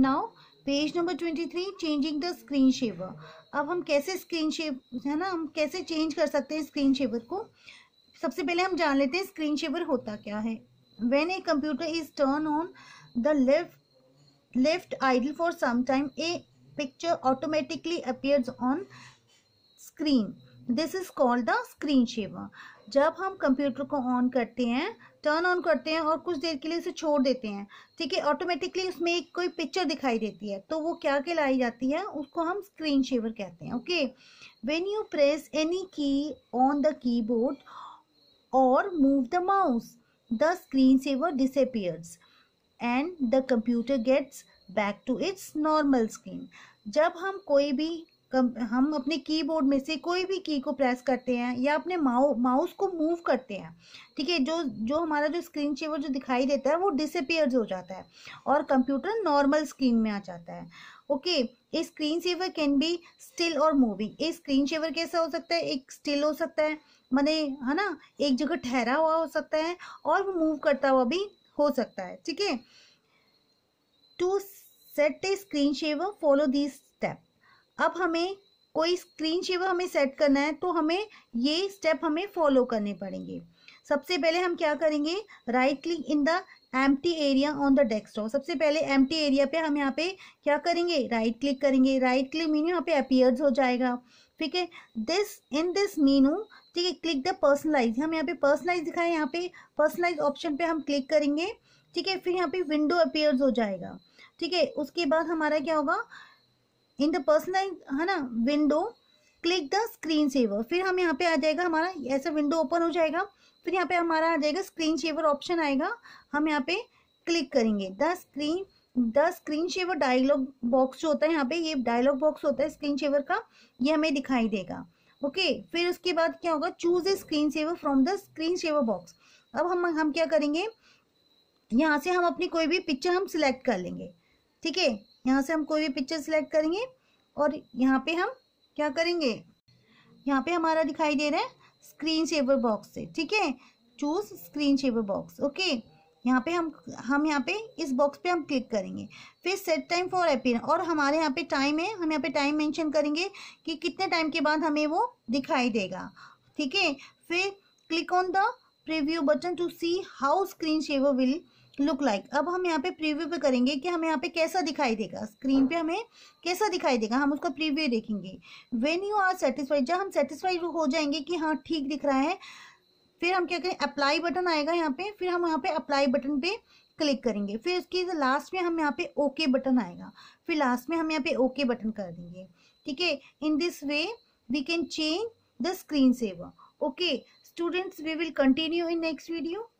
now page number twenty three changing the screen saver अब हम कैसे स्क्रीन शेप है ना हम कैसे चेंज कर सकते हैं स्क्रीन शेवर को सबसे पहले हम जान लेते हैं स्क्रीन शेवर होता क्या है when a computer is turn on the left left idle for some time a picture automatically appears on screen this is called the screen saver जब हम कंप्यूटर को ऑन करते हैं टर्न ऑन करते हैं और कुछ देर के लिए उसे छोड़ देते हैं ठीक है ऑटोमेटिकली उसमें एक कोई पिक्चर दिखाई देती है तो वो क्या कहलाई जाती है उसको हम स्क्रीन शेवर कहते हैं okay when you press any key on the keyboard और move the mouse the screen saver disappears and the computer gets back to its normal screen जब हम कोई भी हम अपने कीबोर्ड में से कोई भी की को प्रेस करते हैं या अपने माउ माउस को मूव करते हैं ठीक है जो जो हमारा जो स्क्रीन शेवर जो दिखाई देता है वो डिसपेयर्स हो जाता है और कंप्यूटर नॉर्मल स्क्रीन में आ जाता है okay a screen saver can be still और मूविंग ए स्क्रीन सेवर कैसा हो सकता है एक स्टिल हो सकता है मैंने है ना एक जगह ठहरा हुआ हो सकता है और वो मूव करता हुआ भी हो सकता है ठीक है to set a screen saver follow this step अब हमें कोई स्क्रीन शेवर हमें सेट करना है तो हमें ये स्टेप हमें फॉलो करने पड़ेंगे सबसे पहले हम क्या करेंगे राइट क्लिक इन द एम एरिया ऑन द डेस्कटॉप सबसे पहले एम एरिया पे हम यहाँ पे क्या करेंगे राइट क्लिक करेंगे राइट क्लिक मीनू यहाँ पे अपियर्स हो जाएगा ठीक है दिस इन दिस मीनू ठीक है क्लिक द पर्सनलाइज हम यहाँ पे पर्सनलाइज दिखाएं यहाँ पे पर्सनलाइज ऑप्शन पे हम क्लिक करेंगे ठीक है फिर यहाँ पे विंडो अपियर्स हो जाएगा ठीक है उसके बाद हमारा क्या होगा इन द पर्सनल है ना window click the screen saver फिर हम यहाँ पे आ जाएगा हमारा ऐसा विंडो ओपन हो जाएगा फिर यहाँ पे हमारा आ जाएगा स्क्रीन सेवर ऑप्शन आएगा हम यहाँ पे क्लिक करेंगे the screen the screen saver dialog box जो होता है यहाँ पे ये डायलॉग बॉक्स होता है स्क्रीन शेवर का ये हमें दिखाई देगा ओके okay, फिर उसके बाद क्या होगा choose a screen saver from the screen saver box अब हम हम क्या करेंगे यहाँ से हम अपनी कोई भी पिक्चर हम सिलेक्ट कर लेंगे ठीक है यहाँ से हम कोई भी पिक्चर सिलेक्ट करेंगे और यहाँ पे हम क्या करेंगे यहाँ पे हमारा दिखाई दे रहा है स्क्रीन शेवर बॉक्स से ठीक है choose screen saver box okay यहाँ पे हम हम यहाँ पे इस बॉक्स पे हम क्लिक करेंगे फिर सेट टाइम फॉर अपीयर और हमारे यहाँ पे टाइम है हम यहाँ पे टाइम मेंशन करेंगे कि कितने टाइम के बाद हमें वो दिखाई देगा ठीक है फिर click on the preview button to see how screen saver will look like अब हम यहाँ पे प्रीव्यू पे करेंगे कि हमें यहाँ पे कैसा दिखाई देगा स्क्रीन पे हमें कैसा दिखाई देगा हम उसका प्रीव्यू देखेंगे वेन यू आर सेटिस्फाइड जब हम सेटिस्फाइड हो जाएंगे कि हाँ ठीक दिख रहा है फिर हम क्या करें अप्लाई बटन आएगा यहाँ पे फिर हम यहाँ पे अप्लाई बटन पे क्लिक करेंगे फिर उसके लास्ट में हम यहाँ पे ओके बटन आएगा फिर लास्ट में हम यहाँ पे ओके बटन कर देंगे ठीक है in this way we can change the screen saver okay students we will continue in next video